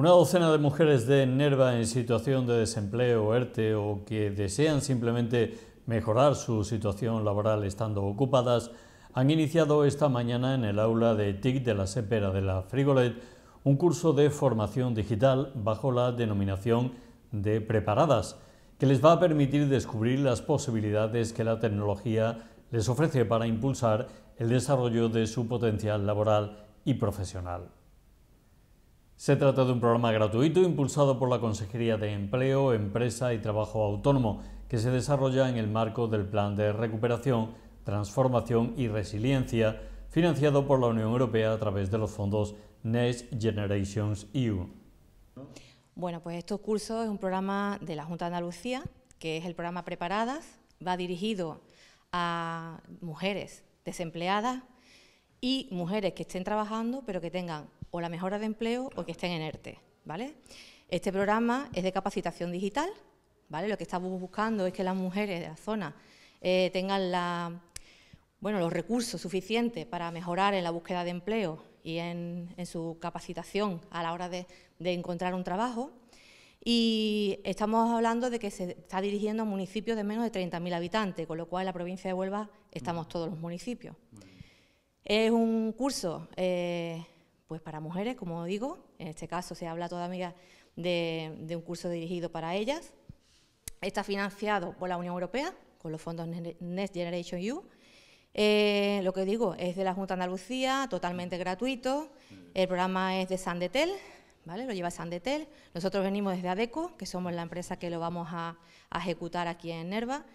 Una docena de mujeres de Nerva en situación de desempleo, o ERTE o que desean simplemente mejorar su situación laboral estando ocupadas han iniciado esta mañana en el aula de TIC de la Sepera de la Frigolet un curso de formación digital bajo la denominación de Preparadas, que les va a permitir descubrir las posibilidades que la tecnología les ofrece para impulsar el desarrollo de su potencial laboral y profesional. Se trata de un programa gratuito impulsado por la Consejería de Empleo, Empresa y Trabajo Autónomo, que se desarrolla en el marco del Plan de Recuperación, Transformación y Resiliencia, financiado por la Unión Europea a través de los fondos Next Generations EU. Bueno, pues estos cursos es un programa de la Junta de Andalucía, que es el programa Preparadas, va dirigido a mujeres desempleadas y mujeres que estén trabajando pero que tengan o la mejora de empleo o que estén en ERTE, ¿vale? Este programa es de capacitación digital, ¿vale? Lo que estamos buscando es que las mujeres de la zona eh, tengan la, bueno, los recursos suficientes para mejorar en la búsqueda de empleo y en, su capacitación a la hora de, encontrar un trabajo. Y estamos hablando de que se está dirigiendo a municipios de menos de 30.000 habitantes, con lo cual en la provincia de Huelva estamos todos los municipios. Es un curso eh, pues para mujeres, como digo, en este caso se habla todavía de, un curso dirigido para ellas. Está financiado por la Unión Europea, con los fondos Next Generation EU. Eh, lo que digo es de la Junta de Andalucía, totalmente gratuito. Mm. El programa es de Sandetel, ¿vale? lo lleva Sandetel. Nosotros venimos desde ADECO, que somos la empresa que lo vamos a, ejecutar aquí en Nerva.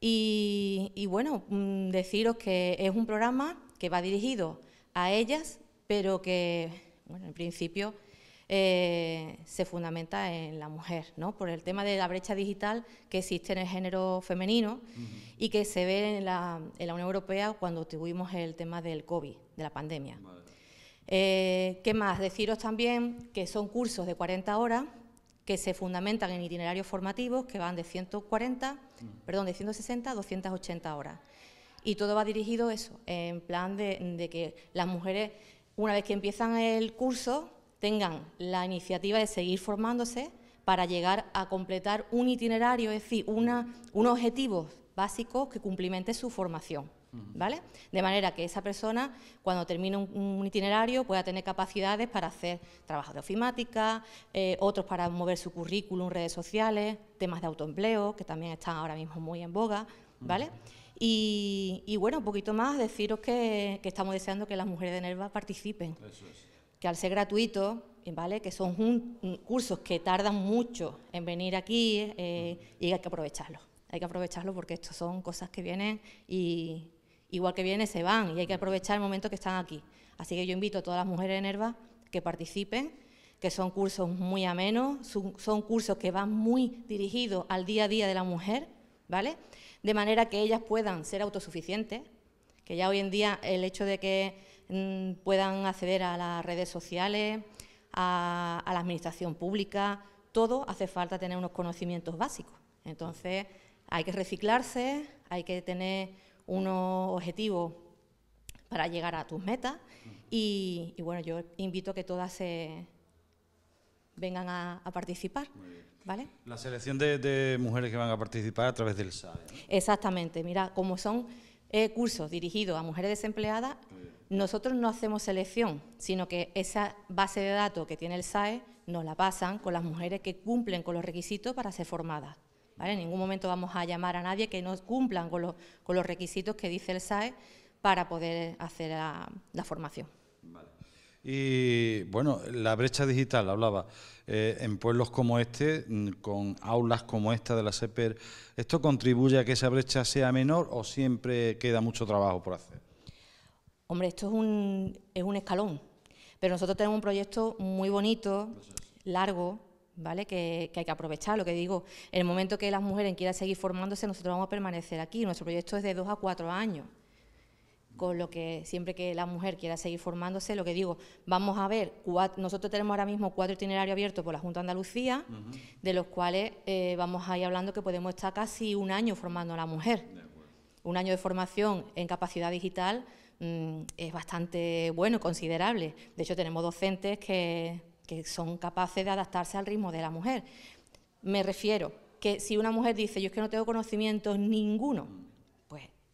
Y, bueno, mm, deciros que es un programa que va dirigido a ellas pero que, bueno, en principio eh, se fundamenta en la mujer, ¿no? Por el tema de la brecha digital que existe en el género femenino y que se ve en la, Unión Europea cuando tuvimos el tema del COVID, de la pandemia. Eh, ¿Qué más? Deciros también que son cursos de 40 horas que se fundamentan en itinerarios formativos que van de 140, mm. perdón, de 160 a 280 horas. Y todo va dirigido a eso, en plan de que las mujeres una vez que empiezan el curso, tengan la iniciativa de seguir formándose para llegar a completar un itinerario, es decir, una, unos objetivos básicos que cumplimente su formación. ¿Vale? De manera que esa persona, cuando termine un, itinerario, pueda tener capacidades para hacer trabajos de ofimática, eh, otros para mover su currículum, redes sociales, temas de autoempleo, que también están ahora mismo muy en boga, ¿vale? Y, bueno, un poquito más, deciros que, estamos deseando que las mujeres de Nerva participen. Que al ser gratuito, eh, ¿vale? que son mm, cursos que tardan mucho en venir aquí eh, y hay que aprovecharlos. Hay que aprovecharlos porque estos son cosas que vienen y igual que vienen se van y hay que aprovechar el momento que están aquí. Así que yo invito a todas las mujeres de Nerva que participen, que son cursos muy amenos, son cursos que van muy dirigidos al día a día de la mujer ¿vale? De manera que ellas puedan ser autosuficientes, que ya hoy en día el hecho de que mm, puedan acceder a las redes sociales, a, la administración pública, todo hace falta tener unos conocimientos básicos. Entonces, hay que reciclarse, hay que tener unos objetivos para llegar a tus metas y, bueno, yo invito a que todas vengan a, participar. La selección de, mujeres que van a participar a través del SAE. Exactamente, mira, como son eh, cursos dirigidos a mujeres desempleadas, nosotros no hacemos selección, sino que esa base de datos que tiene el SAE nos la pasan con las mujeres que cumplen con los requisitos para ser formadas. En ningún momento vamos a llamar a nadie que no cumplan con los, requisitos que dice el SAE para poder hacer la, la formación. Vale. Y bueno, la brecha digital, hablaba, eh, en pueblos como este, mm, con aulas como esta de la SEPER, ¿esto contribuye a que esa brecha sea menor o siempre queda mucho trabajo por hacer? Hombre, esto es un, es un escalón, pero nosotros tenemos un proyecto muy bonito, largo, ¿vale? Que, que, hay que aprovechar, lo que digo, en el momento que las mujeres quieran seguir formándose, nosotros vamos a permanecer aquí. Nuestro proyecto es de dos a cuatro años con lo que siempre que la mujer quiera seguir formándose, lo que digo, vamos a ver, nosotros tenemos ahora mismo cuatro itinerarios abiertos por la Junta de Andalucía, de los cuales eh, vamos a ir hablando que podemos estar casi un año formando a la mujer. Un año de formación en capacidad digital mm, es bastante bueno, considerable. De hecho, tenemos docentes que, que son capaces de adaptarse al ritmo de la mujer. Me refiero que si una mujer dice, yo es que no tengo conocimientos ninguno,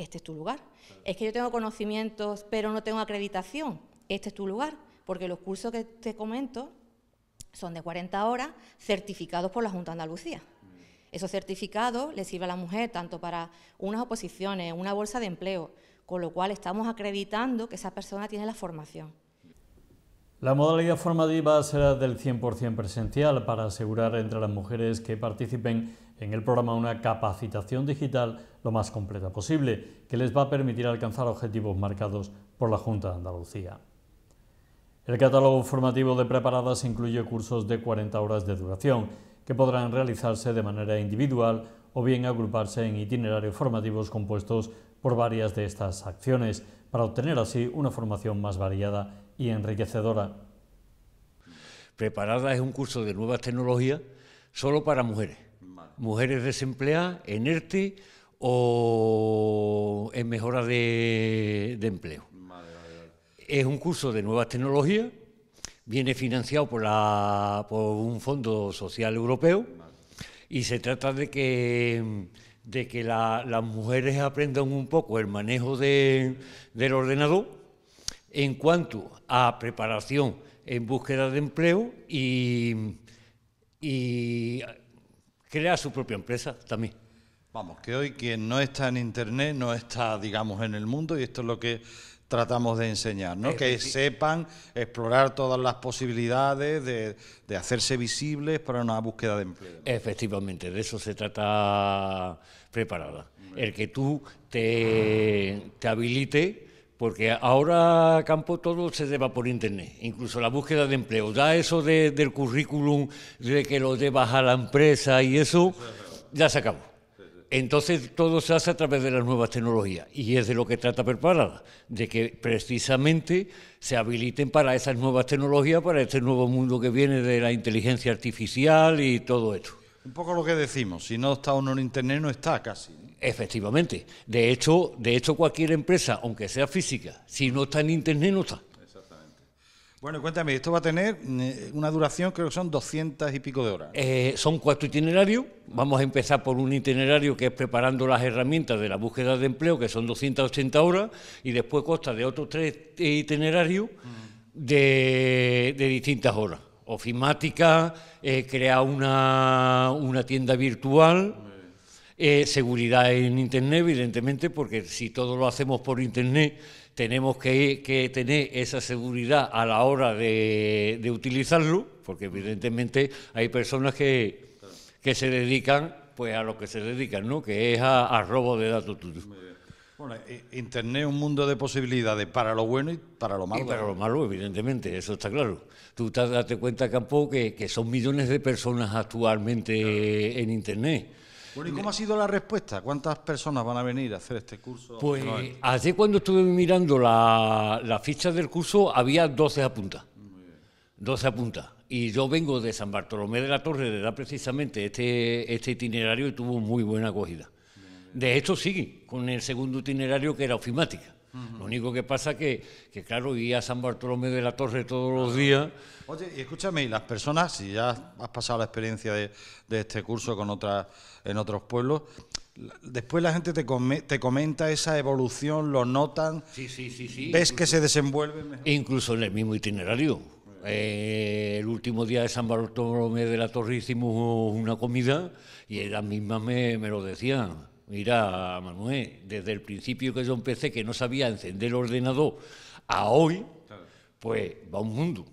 este es tu lugar. Es que yo tengo conocimientos, pero no tengo acreditación, este es tu lugar, porque los cursos que te comento son de 40 horas certificados por la Junta de Andalucía. Mm. Esos certificados les sirve a la mujer tanto para unas oposiciones, una bolsa de empleo, con lo cual estamos acreditando que esa persona tiene la formación. La modalidad formativa será del 100% presencial para asegurar entre las mujeres que participen en el programa una capacitación digital lo más completa posible, que les va a permitir alcanzar objetivos marcados por la Junta de Andalucía. El catálogo formativo de preparadas incluye cursos de 40 horas de duración, que podrán realizarse de manera individual o bien agruparse en itinerarios formativos compuestos por varias de estas acciones, para obtener así una formación más variada y enriquecedora. Preparada es un curso de nuevas tecnologías solo para mujeres. Mujeres desempleadas en ERTE o en mejora de, empleo. es un curso de nuevas tecnologías, viene financiado por, la, por un fondo social europeo y se trata de que de que las mujeres aprendan un poco el manejo del ordenador en cuanto a preparación en búsqueda de empleo y, crear su propia empresa también. Vamos, que hoy quien no está en Internet no está, digamos, en el mundo y esto es lo que tratamos de enseñar, ¿no? que sepan explorar todas las posibilidades de, hacerse visibles para una búsqueda de empleo. Efectivamente, de eso se trata preparada. El que tú te, te habilite porque ahora campo todo se lleva por internet, incluso la búsqueda de empleo. Ya eso del currículum, de que lo debas a la empresa y eso, ya se acabó. Entonces todo se hace a través de las nuevas tecnologías y es de lo que trata Preparada, de que precisamente se habiliten para esas nuevas tecnologías, para este nuevo mundo que viene de la inteligencia artificial y todo esto. Un poco lo que decimos, si no está uno en internet no está casi. Efectivamente. De hecho, de hecho cualquier empresa, aunque sea física, si no está en internet no está. Exactamente. Bueno, cuéntame, esto va a tener mm, una duración, creo que son 200 y pico de horas. Eh, son cuatro itinerarios. Vamos a empezar por un itinerario que es preparando las herramientas de la búsqueda de empleo, que son 280 horas, y después consta de otros tres itinerarios de distintas horas ofimática, eh, crear una, una, tienda virtual, eh, seguridad en Internet, evidentemente, porque si todo lo hacemos por Internet, tenemos que, tener esa seguridad a la hora de, utilizarlo, porque evidentemente hay personas que, que se dedican pues a lo que se dedican, ¿no? que es a, a robo de datos. Bueno, eh, Internet es un mundo de posibilidades para lo bueno y para lo malo. Y para lo malo, evidentemente, eso está claro. Tú te das cuenta, Campo, que, que son millones de personas actualmente en Internet. Bueno, ¿y cómo ha sido la respuesta? ¿Cuántas personas van a venir a hacer este curso? Pues ayer cuando estuve mirando la, la, ficha del curso había 12 apuntas. 12 apuntas. Y yo vengo de San Bartolomé de la Torre, de dar precisamente este, este itinerario y tuvo muy buena acogida. De hecho, sigue con el segundo itinerario que era ofimática. Lo único que pasa que, que claro, iba a San Bartolomé de la Torre todos los días. Oye, y escúchame, las personas, si ya has pasado la experiencia de, este curso con en otros pueblos, después la gente te, comenta esa evolución, lo notan, sí, sí, sí, ves que se desenvuelve mejor. Incluso en el mismo itinerario. Eh, el último día de San Bartolomé de la Torre hicimos una comida y ellas mismas me lo decían Mira, Manuel, desde el principio que yo empecé, que no sabía encender el ordenador, a hoy, pues va un mundo.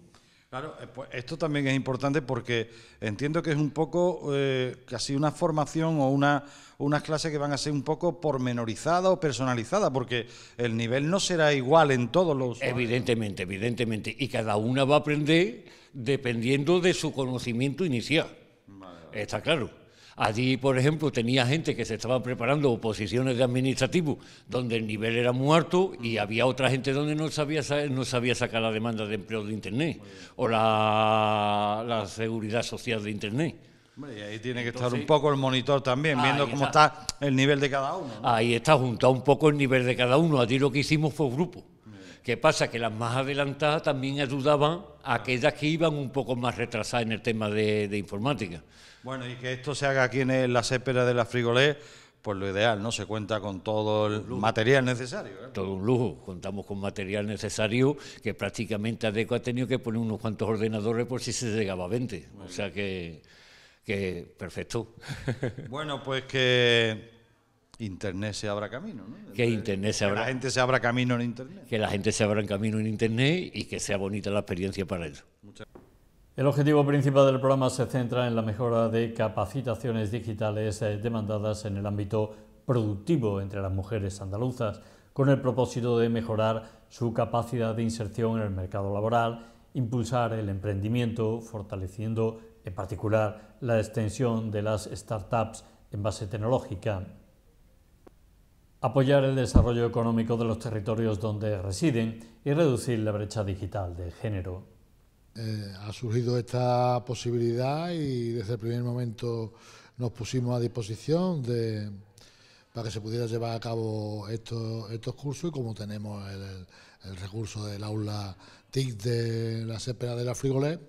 Claro, eh, pues esto también es importante porque entiendo que es un poco eh, casi una formación o una, unas clases que van a ser un poco pormenorizada o personalizada, porque el nivel no será igual en todos los. Evidentemente, evidentemente. Y cada una va a aprender dependiendo de su conocimiento inicial. Está claro. Allí, por ejemplo, tenía gente que se estaba preparando oposiciones de administrativo donde el nivel era muy alto y había otra gente donde no sabía, no sabía sacar la demanda de empleo de Internet o la, seguridad social de Internet. Y ahí tiene que estar un poco el monitor también, viendo cómo está el nivel de cada uno. Ahí está juntado un poco el nivel de cada uno. Allí lo que hicimos fue grupo. ¿Qué pasa? Que las más adelantadas también ayudaban a aquellas que iban un poco más retrasadas en el tema de, de informática. Bueno, y que esto se haga aquí en la sépera de la Frigolé, pues lo ideal, ¿no? Se cuenta con todo el material necesario. ¿eh? Todo un lujo. Contamos con material necesario que prácticamente Adeco ha tenido que poner unos cuantos ordenadores por si se llegaba a 20. o sea que, que perfecto. Bueno, pues que Internet se abra camino, ¿no? Que Internet se abra. Que la gente se abra camino en Internet. Que la gente se abra camino en Internet y que sea bonita la experiencia para ellos. Muchas el objetivo principal del programa se centra en la mejora de capacitaciones digitales eh, demandadas en el ámbito productivo entre las mujeres andaluzas, con el propósito de mejorar su capacidad de inserción en el mercado laboral, impulsar el emprendimiento, fortaleciendo en particular la extensión de las startups en base tecnológica, apoyar el desarrollo económico de los territorios donde residen y reducir la brecha digital de género. Eh, ha surgido esta posibilidad y desde el primer momento nos pusimos a disposición de, para que se pudiera llevar a cabo estos, estos cursos y como tenemos el, recurso del aula TIC de la Sépera de la Frigolet,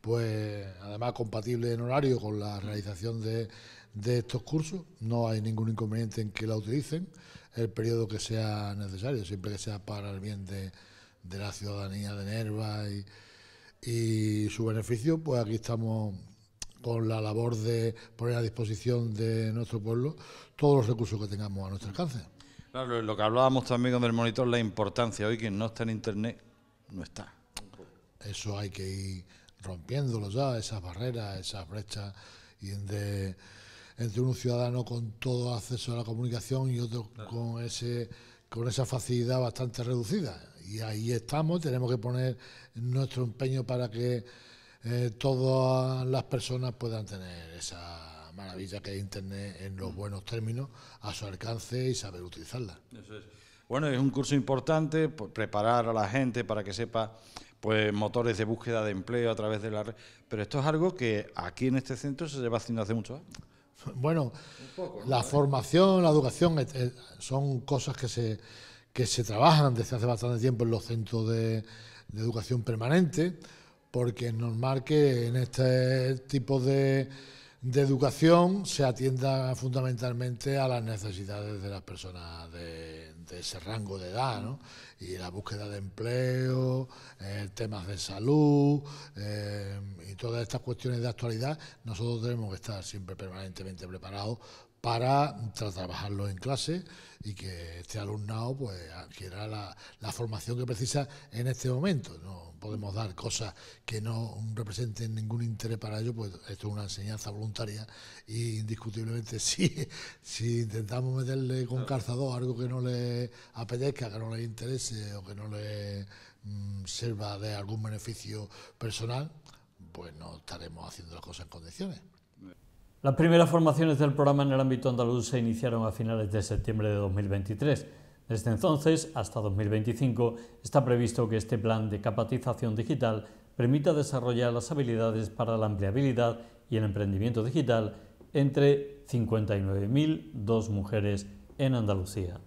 pues además compatible en horario con la realización de, de estos cursos, no hay ningún inconveniente en que la utilicen el periodo que sea necesario, siempre que sea para el bien de, de la ciudadanía de Nerva y, y su beneficio, pues aquí estamos con la labor de poner a disposición de nuestro pueblo todos los recursos que tengamos a nuestro alcance. Claro, lo que hablábamos también con el monitor, la importancia. Hoy quien no está en Internet no está. Eso hay que ir rompiéndolo ya, esas barreras, esas brechas y entre un ciudadano con todo acceso a la comunicación y otro con ese con esa facilidad bastante reducida y ahí estamos, tenemos que poner nuestro empeño para que eh, todas las personas puedan tener esa maravilla que es Internet en los mm. buenos términos a su alcance y saber utilizarla. Bueno, es un curso importante, pues, preparar a la gente para que sepa pues motores de búsqueda de empleo a través de la red, pero esto es algo que aquí en este centro se lleva haciendo hace mucho. años. Bueno, la formación, la educación son cosas que se que se trabajan desde hace bastante tiempo en los centros de, educación permanente, porque es normal que en este tipo de, de educación se atienda fundamentalmente a las necesidades de las personas de, ese rango de edad, ¿no? Y la búsqueda de empleo, eh, temas de salud eh, y todas estas cuestiones de actualidad, nosotros tenemos que estar siempre permanentemente preparados para trabajarlo en clase y que este alumnado pues adquiera la, formación que precisa en este momento. No podemos dar cosas que no representen ningún interés para ellos, pues esto es una enseñanza voluntaria y e indiscutiblemente si, si intentamos meterle con calzador algo que no le a apetezca, que no le interese o que no le mm, sirva de algún beneficio personal, pues no estaremos haciendo las cosas en condiciones. Las primeras formaciones del programa en el ámbito andaluz se iniciaron a finales de septiembre de 2023. Desde entonces hasta 2025 está previsto que este plan de capacitación digital permita desarrollar las habilidades para la ampliabilidad y el emprendimiento digital entre dos mujeres en Andalucía.